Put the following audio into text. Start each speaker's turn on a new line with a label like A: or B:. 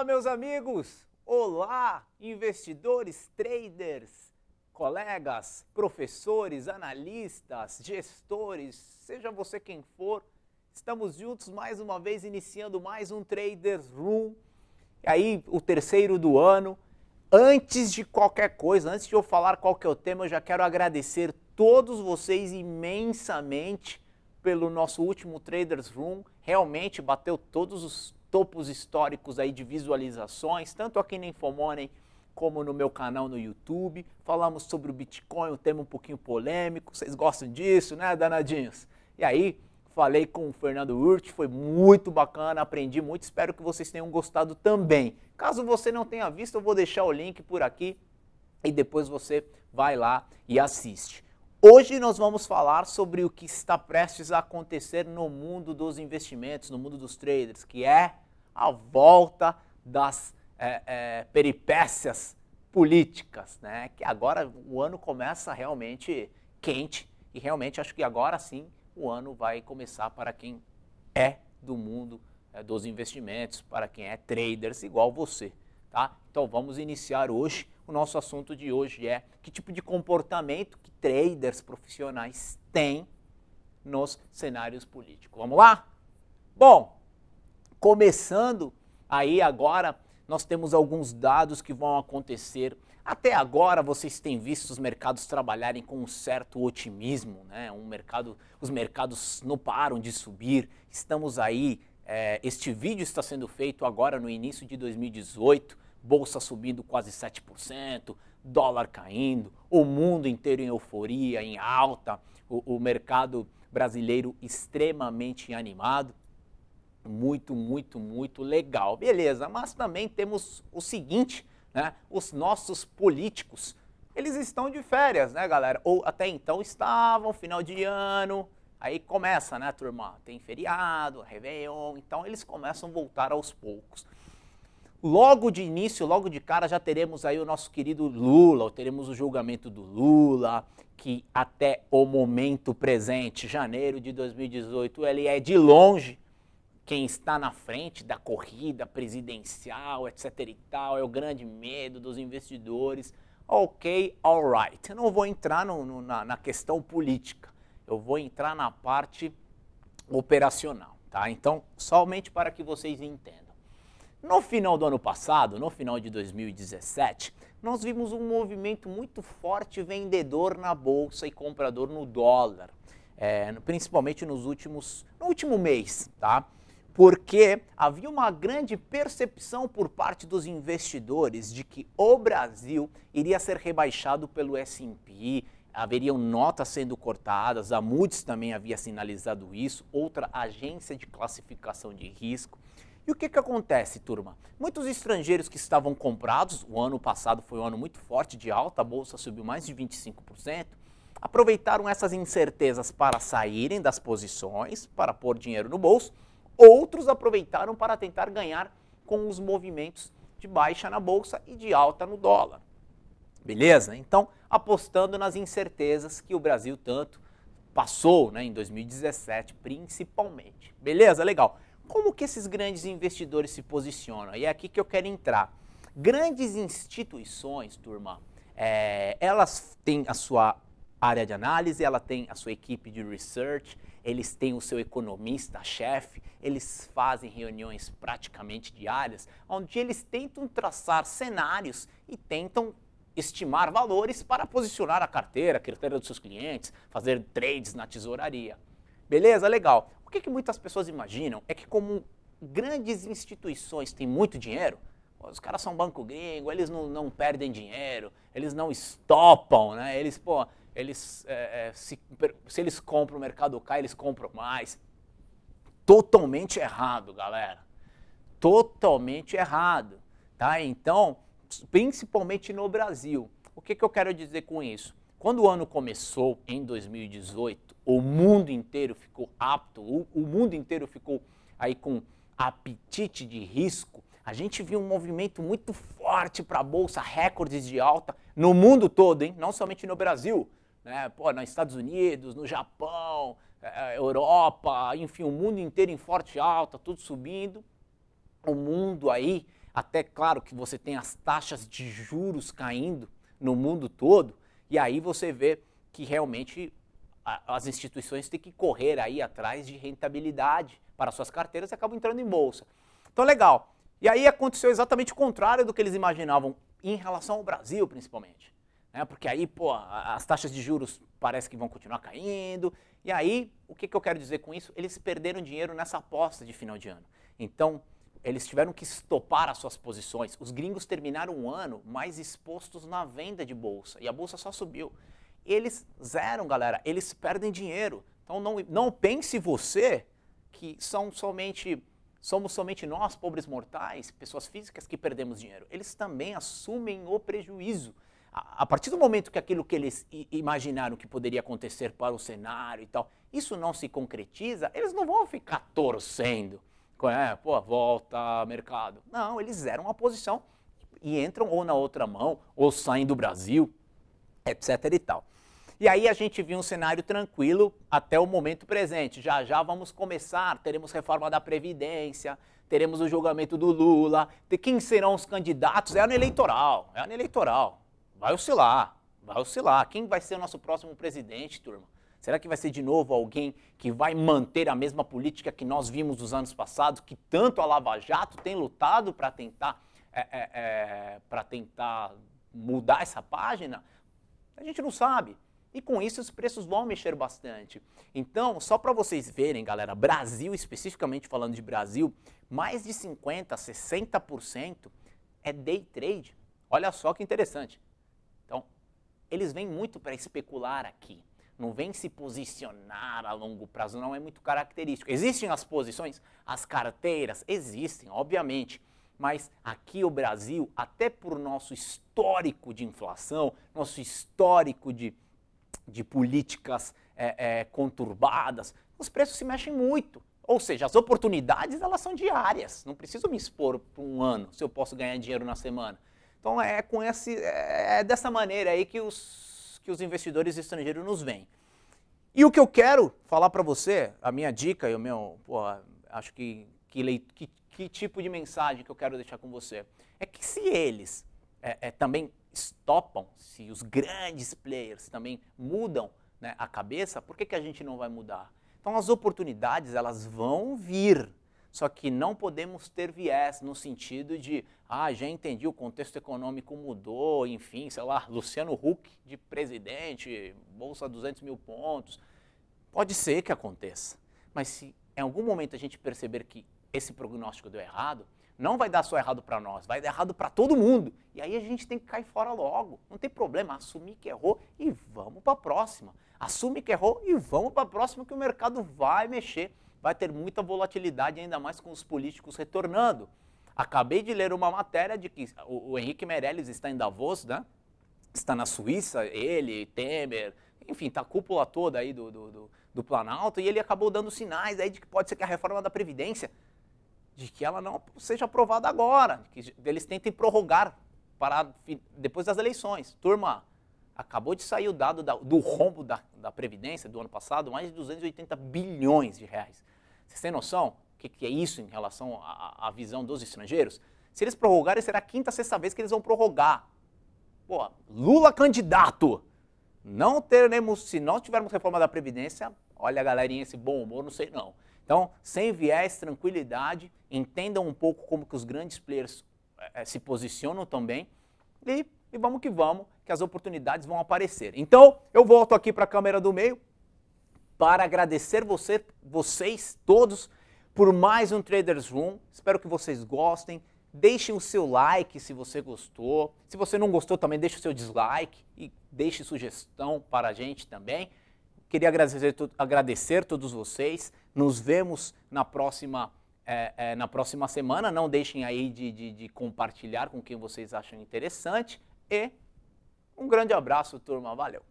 A: Fala, meus amigos! Olá, investidores, traders, colegas, professores, analistas, gestores, seja você quem for, estamos juntos mais uma vez iniciando mais um Traders Room. E aí, o terceiro do ano. Antes de qualquer coisa, antes de eu falar qual que é o tema, eu já quero agradecer todos vocês imensamente pelo nosso último Traders Room. Realmente bateu todos os topos históricos aí de visualizações, tanto aqui na Infomoney como no meu canal no YouTube. Falamos sobre o Bitcoin, um tema um pouquinho polêmico. Vocês gostam disso, né, danadinhos? E aí, falei com o Fernando Urt, foi muito bacana, aprendi muito. Espero que vocês tenham gostado também. Caso você não tenha visto, eu vou deixar o link por aqui e depois você vai lá e assiste. Hoje nós vamos falar sobre o que está prestes a acontecer no mundo dos investimentos, no mundo dos traders, que é a volta das é, é, peripécias políticas, né? Que agora o ano começa realmente quente e realmente acho que agora sim o ano vai começar para quem é do mundo é, dos investimentos, para quem é traders igual você, tá? Então vamos iniciar hoje o nosso assunto de hoje é que tipo de comportamento que traders profissionais têm nos cenários políticos. Vamos lá? Bom, começando aí agora, nós temos alguns dados que vão acontecer. Até agora vocês têm visto os mercados trabalharem com um certo otimismo, né? Um mercado, os mercados não param de subir. Estamos aí, é, este vídeo está sendo feito agora no início de 2018 bolsa subindo quase 7%, dólar caindo, o mundo inteiro em euforia, em alta, o, o mercado brasileiro extremamente animado. Muito, muito, muito legal. Beleza, mas também temos o seguinte, né? Os nossos políticos, eles estão de férias, né, galera? Ou até então estavam, final de ano, Aí começa, né, turma? Tem feriado, Réveillon, então eles começam a voltar aos poucos. Logo de início, logo de cara, já teremos aí o nosso querido Lula, teremos o julgamento do Lula, que até o momento presente, janeiro de 2018, ele é de longe quem está na frente da corrida presidencial, etc e tal, é o grande medo dos investidores. Ok, alright. Eu não vou entrar no, no, na, na questão política, eu vou entrar na parte operacional, tá? Então, somente para que vocês entendam. No final do ano passado, no final de 2017, nós vimos um movimento muito forte vendedor na bolsa e comprador no dólar, é, principalmente nos últimos, no último mês, tá? Porque havia uma grande percepção por parte dos investidores de que o Brasil iria ser rebaixado pelo S&P, haveriam notas sendo cortadas, a Moody's também havia sinalizado isso, outra agência de classificação de risco. E o que, que acontece, turma? Muitos estrangeiros que estavam comprados, o ano passado foi um ano muito forte de alta, a bolsa subiu mais de 25%, aproveitaram essas incertezas para saírem das posições, para pôr dinheiro no bolso, outros aproveitaram para tentar ganhar com os movimentos de baixa na bolsa e de alta no dólar. Beleza? Então, apostando nas incertezas que o Brasil tanto passou né, em 2017, principalmente. Beleza? Legal. Como que esses grandes investidores se posicionam? E é aqui que eu quero entrar. Grandes instituições, turma, é, elas têm a sua área de análise, ela tem a sua equipe de research, eles têm o seu economista-chefe, eles fazem reuniões praticamente diárias, onde eles tentam traçar cenários e tentam estimar valores para posicionar a carteira, a carteira dos seus clientes, fazer trades na tesouraria. Beleza? Legal. O que, que muitas pessoas imaginam é que como grandes instituições têm muito dinheiro, os caras são banco gringo, eles não, não perdem dinheiro, eles não estopam, né? Eles, pô, eles, é, é se, se eles compram, o mercado cai, eles compram mais. Totalmente errado, galera. Totalmente errado, tá? Então, principalmente no Brasil. O que, que eu quero dizer com isso? Quando o ano começou em 2018, o mundo inteiro ficou apto, o, o mundo inteiro ficou aí com apetite de risco. A gente viu um movimento muito forte para a bolsa, recordes de alta no mundo todo, hein? Não somente no Brasil, né? Pô, nos Estados Unidos, no Japão, é, é, Europa, enfim, o mundo inteiro em forte alta, tudo subindo. O mundo aí, até claro que você tem as taxas de juros caindo no mundo todo, e aí você vê que realmente a, as instituições têm que correr aí atrás de rentabilidade para suas carteiras e acabam entrando em bolsa. Então, legal. E aí aconteceu exatamente o contrário do que eles imaginavam em relação ao Brasil, principalmente. Né? Porque aí, pô, as taxas de juros parece que vão continuar caindo. E aí, o que, que eu quero dizer com isso? Eles perderam dinheiro nessa aposta de final de ano. Então, eles tiveram que estopar as suas posições. Os gringos terminaram um ano mais expostos na venda de bolsa e a bolsa só subiu. Eles zeram, galera, eles perdem dinheiro. Então não, não pense você que são somente somos somente nós, pobres mortais, pessoas físicas que perdemos dinheiro. Eles também assumem o prejuízo. A, a partir do momento que aquilo que eles imaginaram que poderia acontecer para o cenário e tal, isso não se concretiza, eles não vão ficar torcendo é, pô, volta mercado. Não, eles zeram a posição e entram ou na outra mão, ou saem do Brasil, etc e tal. E aí a gente viu um cenário tranquilo até o momento presente. Já já vamos começar, teremos reforma da Previdência, teremos o julgamento do Lula, quem serão os candidatos, é ano eleitoral, é ano eleitoral. Vai oscilar, vai oscilar. Quem vai ser o nosso próximo presidente, turma? Será que vai ser de novo alguém que vai manter a mesma política que nós vimos nos anos passados, que tanto a Lava Jato tem lutado para tentar, é, é, é, para tentar mudar essa página? A gente não sabe. E com isso os preços vão mexer bastante. Então, só para vocês verem, galera, Brasil, especificamente falando de Brasil, mais de 50%, 60% é day trade. Olha só que interessante. Então, eles vêm muito para especular aqui não vem se posicionar a longo prazo, não é muito característico. Existem as posições, as carteiras, existem, obviamente, mas aqui o Brasil, até por nosso histórico de inflação, nosso histórico de, de políticas é, é, conturbadas, os preços se mexem muito. Ou seja, as oportunidades elas são diárias, não preciso me expor por um ano se eu posso ganhar dinheiro na semana. Então é com esse é, é dessa maneira aí que os que os investidores estrangeiros nos veem. E o que eu quero falar para você, a minha dica e o meu, porra, acho que que, que que, tipo de mensagem que eu quero deixar com você, é que se eles é, é, também stopam se os grandes players também mudam né, a cabeça, por que, que a gente não vai mudar? Então as oportunidades elas vão vir, só que não podemos ter viés no sentido de, ah, já entendi, o contexto econômico mudou, enfim, sei lá, Luciano Huck de presidente, bolsa 200 mil pontos. Pode ser que aconteça, mas se em algum momento a gente perceber que esse prognóstico deu errado, não vai dar só errado para nós, vai dar errado para todo mundo. E aí a gente tem que cair fora logo. Não tem problema, assumir que errou e vamos para a próxima. Assume que errou e vamos para a próxima que o mercado vai mexer vai ter muita volatilidade, ainda mais com os políticos retornando. Acabei de ler uma matéria de que o, o Henrique Meirelles está em Davos, né? está na Suíça, ele, Temer, enfim, está a cúpula toda aí do, do, do, do Planalto, e ele acabou dando sinais aí de que pode ser que a reforma da Previdência, de que ela não seja aprovada agora, que eles tentem prorrogar para depois das eleições. Turma, Acabou de sair o dado da, do rombo da, da Previdência do ano passado, mais de 280 bilhões de reais. Vocês têm noção o que, que, é isso em relação à, visão dos estrangeiros? Se eles prorrogarem, será a quinta, sexta vez que eles vão prorrogar. Pô, Lula candidato! Não teremos, se não tivermos reforma da Previdência, olha a galerinha, esse bom humor, não sei não. Então, sem viés, tranquilidade, entendam um pouco como que os grandes players eh, eh, se posicionam também e, e vamos que vamos que as oportunidades vão aparecer. Então, eu volto aqui para a câmera do meio para agradecer você, vocês todos por mais um Traders Room. Espero que vocês gostem. Deixem o seu like se você gostou. Se você não gostou, também deixe o seu dislike e deixe sugestão para a gente também. Queria agradecer, agradecer todos vocês. Nos vemos na próxima, é, é, na próxima semana. Não deixem aí de, de, de compartilhar com quem vocês acham interessante. E um grande abraço, turma. Valeu!